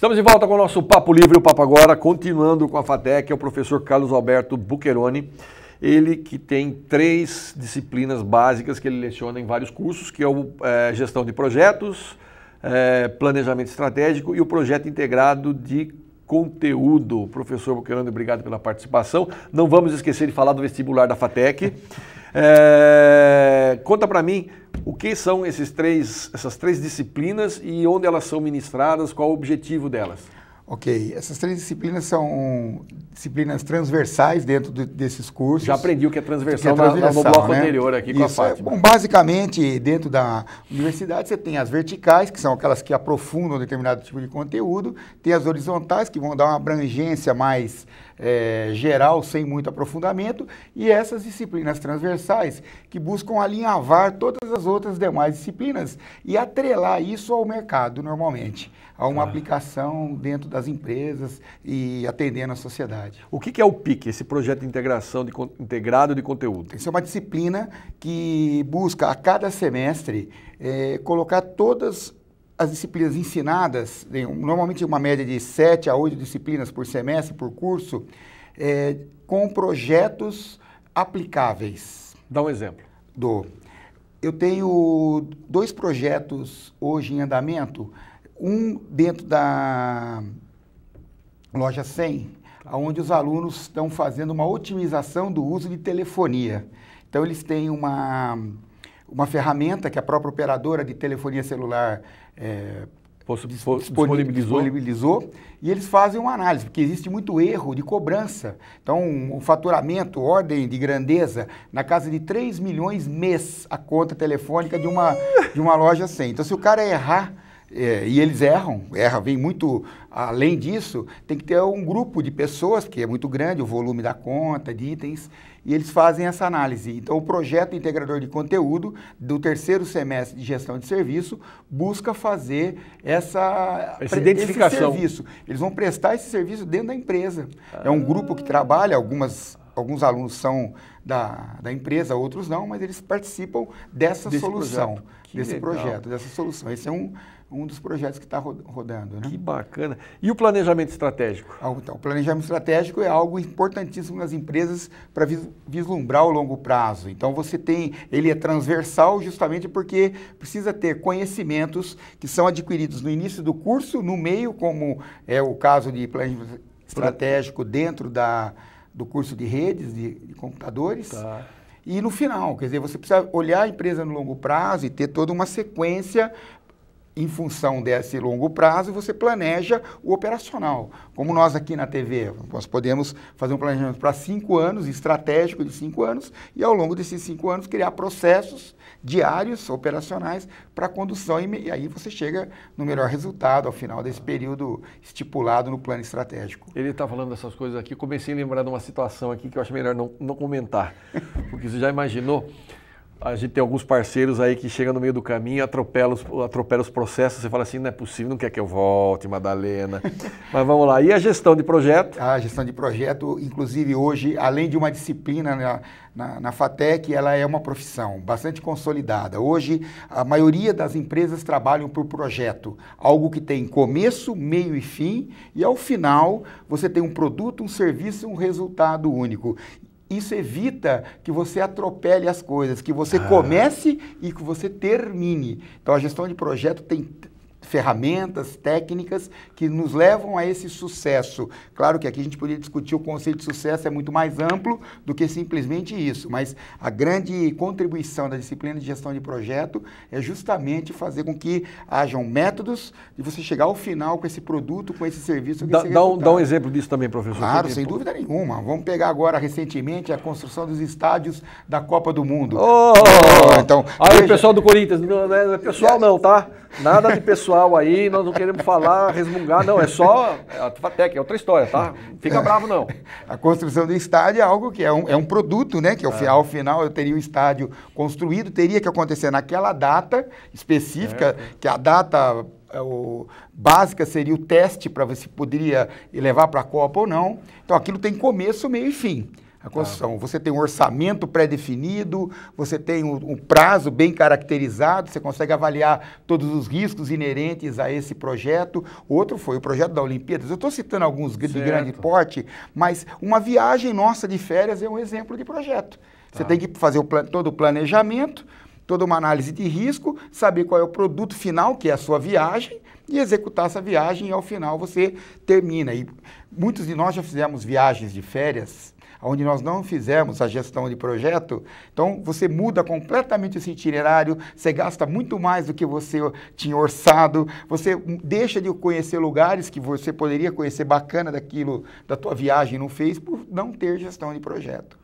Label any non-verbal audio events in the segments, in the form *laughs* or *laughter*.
Estamos de volta com o nosso Papo Livre, o Papo Agora, continuando com a FATEC, é o professor Carlos Alberto Buccheroni. Ele que tem três disciplinas básicas que ele leciona em vários cursos, que é, o, é gestão de projetos, é, planejamento estratégico e o projeto integrado de conteúdo. Professor Buccheroni, obrigado pela participação. Não vamos esquecer de falar do vestibular da FATEC. É, conta para mim o que são esses três, essas três disciplinas e onde elas são ministradas, qual o objetivo delas. Ok, essas três disciplinas são disciplinas transversais dentro de, desses cursos. Já aprendi o que é transversal, que é transversal na, na, no bloco né? anterior aqui Isso, com a é Fátima. É, bom, basicamente, dentro da universidade, você tem as verticais, que são aquelas que aprofundam determinado tipo de conteúdo, tem as horizontais, que vão dar uma abrangência mais é, geral, sem muito aprofundamento, e essas disciplinas transversais, que buscam alinhavar todas as outras demais disciplinas e atrelar isso ao mercado, normalmente, a uma ah. aplicação dentro das empresas e atendendo a sociedade. O que é o PIC, esse projeto de integração de, integrado de conteúdo? Isso é uma disciplina que busca, a cada semestre, é, colocar todas as disciplinas ensinadas, né, normalmente uma média de 7 a 8 disciplinas por semestre, por curso, é, com projetos aplicáveis. Dá um exemplo. Do. Eu tenho dois projetos hoje em andamento, um dentro da loja 100, onde os alunos estão fazendo uma otimização do uso de telefonia. Então eles têm uma uma ferramenta que a própria operadora de telefonia celular é, disponibilizou. disponibilizou. e eles fazem uma análise, porque existe muito erro de cobrança. Então, o faturamento, ordem de grandeza, na casa de 3 milhões mês a conta telefônica de uma, de uma loja 100. Então, se o cara errar é, e eles erram, erra, vem muito além disso, tem que ter um grupo de pessoas, que é muito grande, o volume da conta, de itens, e eles fazem essa análise. Então, o projeto integrador de conteúdo do terceiro semestre de gestão de serviço busca fazer essa, essa identificação. Esse serviço. Eles vão prestar esse serviço dentro da empresa. Ah. É um grupo que trabalha algumas Alguns alunos são da, da empresa, outros não, mas eles participam dessa desse solução, projeto. desse legal. projeto, dessa solução. Esse é um, um dos projetos que está rodando. Né? Que bacana. E o planejamento estratégico? Ah, então, o planejamento estratégico é algo importantíssimo nas empresas para vislumbrar o longo prazo. Então, você tem, ele é transversal justamente porque precisa ter conhecimentos que são adquiridos no início do curso, no meio, como é o caso de planejamento estratégico dentro da do curso de redes, de, de computadores. Tá. E no final, quer dizer, você precisa olhar a empresa no longo prazo e ter toda uma sequência em função desse longo prazo, você planeja o operacional. Como nós aqui na TV, nós podemos fazer um planejamento para cinco anos, estratégico de cinco anos, e ao longo desses cinco anos criar processos diários, operacionais, para condução, e, e aí você chega no melhor resultado ao final desse período estipulado no plano estratégico. Ele está falando dessas coisas aqui, comecei a lembrar de uma situação aqui que eu acho melhor não, não comentar, porque você já imaginou a gente tem alguns parceiros aí que chegam no meio do caminho, atropela os, atropela os processos, você fala assim, não é possível, não quer que eu volte, Madalena. *laughs* Mas vamos lá, e a gestão de projeto? A gestão de projeto, inclusive hoje, além de uma disciplina na, na, na FATEC, ela é uma profissão bastante consolidada. Hoje, a maioria das empresas trabalham por projeto, algo que tem começo, meio e fim, e ao final você tem um produto, um serviço, um resultado único. Isso evita que você atropele as coisas, que você ah. comece e que você termine. Então a gestão de projeto tem ferramentas, técnicas que nos levam a esse sucesso. Claro que aqui a gente poderia discutir o conceito de sucesso é muito mais amplo do que simplesmente isso, mas a grande contribuição da disciplina de gestão de projeto é justamente fazer com que hajam métodos de você chegar ao final com esse produto, com esse serviço. Dá, esse dá, um, dá, um, exemplo disso também, professor. Claro, sem dúvida nenhuma. Vamos pegar agora recentemente a construção dos estádios da Copa do Mundo. Oh, então, aí veja... o pessoal do Corinthians, não é pessoal não, tá? Nada de pessoal mal aí, nós não queremos falar, resmungar, não, é só é a Tufatec, é outra história, tá? Fica é. bravo não. A construção do estádio é algo que é um, é um produto, né? Que é. ao final eu teria um estádio construído, teria que acontecer naquela data específica, é. que a data é, o, básica seria o teste para ver se poderia levar para a Copa ou não. Então aquilo tem começo, meio e fim. A construção, tá. você tem um orçamento pré-definido, você tem um, um, prazo bem caracterizado, você consegue avaliar todos os riscos inerentes a esse projeto. Outro foi o projeto da Olimpíadas. Eu estou citando alguns certo. de grande porte, mas uma viagem nossa de férias é um exemplo de projeto. Tá. Você tem que fazer o todo o planejamento, toda uma análise de risco, saber qual é o produto final, que é a sua viagem, e executar essa viagem e ao final você termina. E muitos de nós já fizemos viagens de férias onde nós não fizemos a gestão de projeto, então você muda completamente esse itinerário, você gasta muito mais do que você tinha orçado, você deixa de conhecer lugares que você poderia conhecer bacana daquilo da tua viagem não fez por não ter gestão de projeto.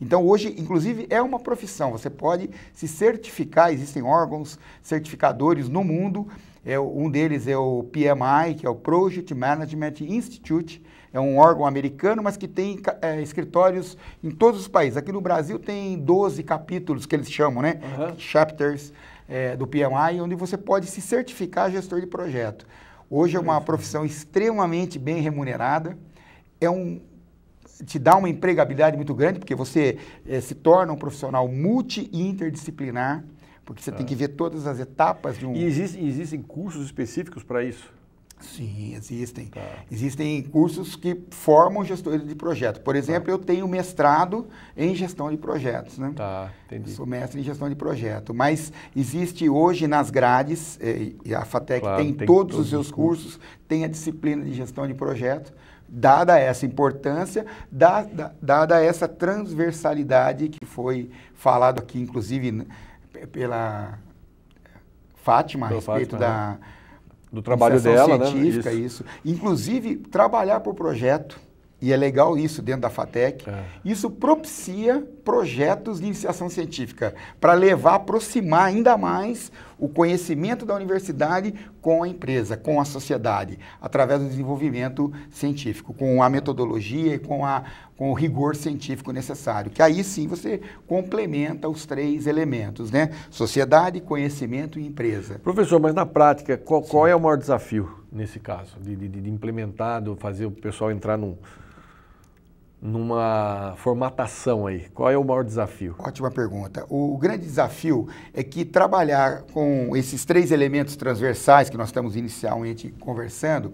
Então, hoje, inclusive, é uma profissão. Você pode se certificar, existem órgãos certificadores no mundo é, um deles é o PMI, que é o Project Management Institute, é um órgão americano, mas que tem é, escritórios em todos os países. Aqui no Brasil tem 12 capítulos que eles chamam, né? Uhum. Chapters é, do PMI, onde você pode se certificar gestor de projeto. Hoje é uma profissão extremamente bem remunerada, é um, te dá uma empregabilidade muito grande, porque você é, se torna um profissional multi-interdisciplinar porque você tem é. que ver todas as etapas de um. E existe, existem cursos específicos para isso? Sim, existem. Tá. Existem cursos que formam gestores de projeto. Por tá. exemplo, tá. eu tenho mestrado em gestão de projetos. Né? Tá, entendi. Eu sou mestre em gestão de projeto. Mas existe hoje nas grades, é, e a FATEC claro, tem, tem, todos, todos os seus cursos, cursos, tem a disciplina de gestão de projeto, dada essa importância, dada, dada essa transversalidade que foi falado aqui, inclusive né, pela Fátima, a respeito Fátima, da... Né? Do trabalho dela, né? científica, né? Isso. isso. Inclusive, trabalhar para o projeto e é legal isso dentro da FATEC, é. isso propicia projetos de iniciação científica para levar, aproximar ainda mais o conhecimento da universidade com a empresa, com a sociedade, através do desenvolvimento científico, com a metodologia e com, a, com o rigor científico necessário. Que aí sim você complementa os três elementos, né? Sociedade, conhecimento e empresa. Professor, mas na prática, qual, qual é o maior desafio nesse caso, de, de, de implementado, fazer o pessoal entrar num numa formatação aí? Qual é o maior desafio? Ótima pergunta. O, grande desafio é que trabalhar com esses três elementos transversais que nós estamos inicialmente conversando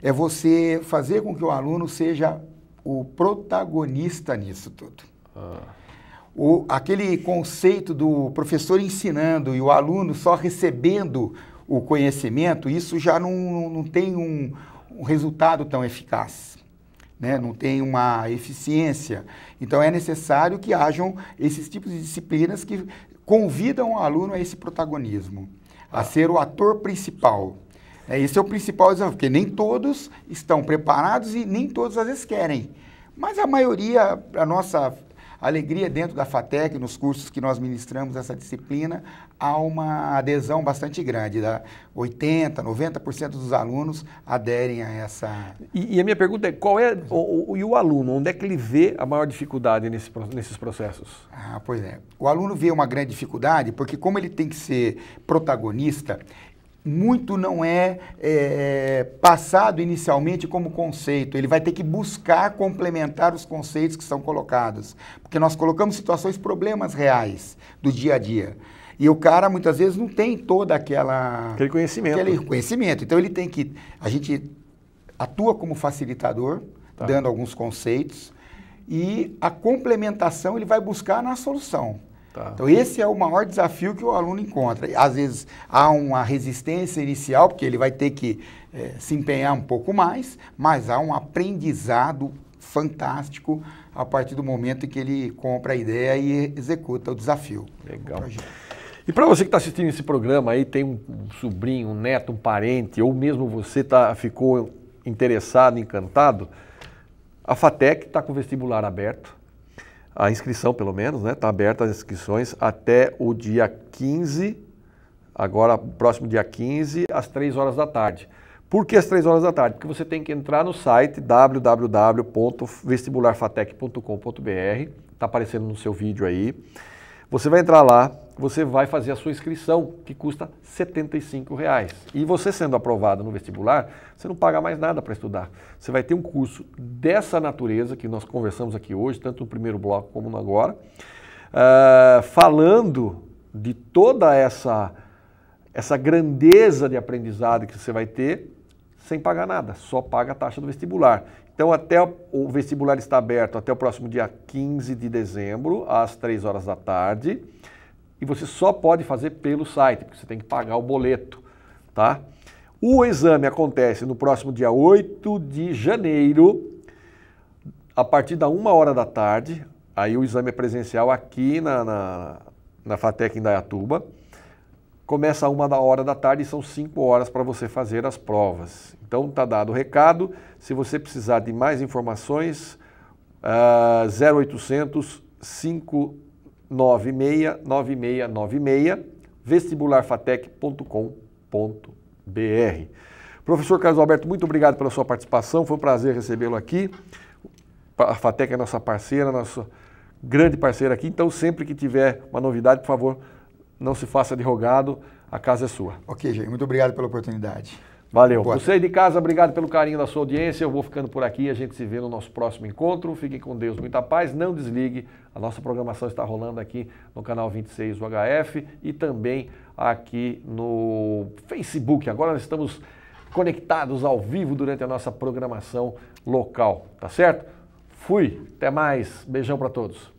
é você fazer com que o aluno seja o protagonista nisso tudo. Ah. O, aquele conceito do professor ensinando e o aluno só recebendo o conhecimento, isso já não, não tem um, um resultado tão eficaz né? não tem uma eficiência. Então é necessário que hajam esses tipos de disciplinas que convidam o aluno a esse protagonismo, a ah. ser o ator principal. É, esse é o principal desafio, porque nem todos estão preparados e nem todas às vezes querem. Mas a maioria, a nossa alegria dentro da FATEC, nos cursos que nós ministramos essa disciplina, há uma adesão bastante grande. Da 80%, 90% dos alunos aderem a essa. E, e, a minha pergunta é: qual é o, o, e o aluno? Onde é que ele vê a maior dificuldade nesse, nesses processos? Ah, pois é. O aluno vê uma grande dificuldade porque, como ele tem que ser protagonista, muito não é, é, passado inicialmente como conceito. Ele vai ter que buscar complementar os conceitos que são colocados. Porque nós colocamos situações, problemas reais do dia a dia. E o cara muitas vezes não tem toda aquela. Aquele conhecimento. Aquele conhecimento. Então ele tem que. A gente atua como facilitador, tá. dando alguns conceitos, e a complementação ele vai buscar na solução. Tá. Então, esse é o maior desafio que o aluno encontra. Às vezes, há uma resistência inicial, porque ele vai ter que é, se empenhar um pouco mais, mas há um aprendizado fantástico a partir do momento em que ele compra a ideia e executa o desafio. Legal. E para você que está assistindo esse programa aí, tem um sobrinho, um neto, um parente, ou mesmo você tá, ficou interessado, encantado, a FATEC está com o vestibular aberto a inscrição pelo menos, né? Está aberta as inscrições até o dia 15, agora próximo dia 15, às 3 horas da tarde. Por que às 3 horas da tarde? Porque você tem que entrar no site www.vestibularfatec.com.br, está aparecendo no seu vídeo aí. Você vai entrar lá, você vai fazer a sua inscrição, que custa R$ 75,00. E você sendo aprovado no vestibular, você não paga mais nada para estudar. Você vai ter um curso dessa natureza que nós conversamos aqui hoje, tanto no primeiro bloco como no agora, uh, falando de toda essa, essa grandeza de aprendizado que você vai ter sem pagar nada, só paga a taxa do vestibular. Então, até o vestibular está aberto até o próximo dia 15 de dezembro, às 3 horas da tarde e você só pode fazer pelo site, porque você tem que pagar o boleto, tá? O exame acontece no próximo dia 8 de janeiro, a partir da uma hora da tarde. Aí o exame é presencial aqui na, na, na FATEC em Dayatuba. Começa a 1 hora da tarde e são cinco horas para você fazer as provas. Então tá dado o recado. Se você precisar de mais informações, uh, 0800 5 969696, vestibularfatec.com.br. Professor Carlos Alberto, muito obrigado pela sua participação, foi um prazer recebê-lo aqui. A Fatec é nossa parceira, nossa grande parceira aqui, então sempre que tiver uma novidade, por favor, não se faça de rogado, a casa é sua. Ok, gente, muito obrigado pela oportunidade. Valeu. Boa. Você aí de casa, obrigado pelo carinho da sua audiência. Eu vou ficando por aqui. A gente se vê no nosso próximo encontro. Fique com Deus, muita paz. Não desligue. A nossa programação está rolando aqui no canal 26 UHF e também aqui no Facebook. Agora nós estamos conectados ao vivo durante a nossa programação local, tá certo? Fui, até mais. Beijão para todos.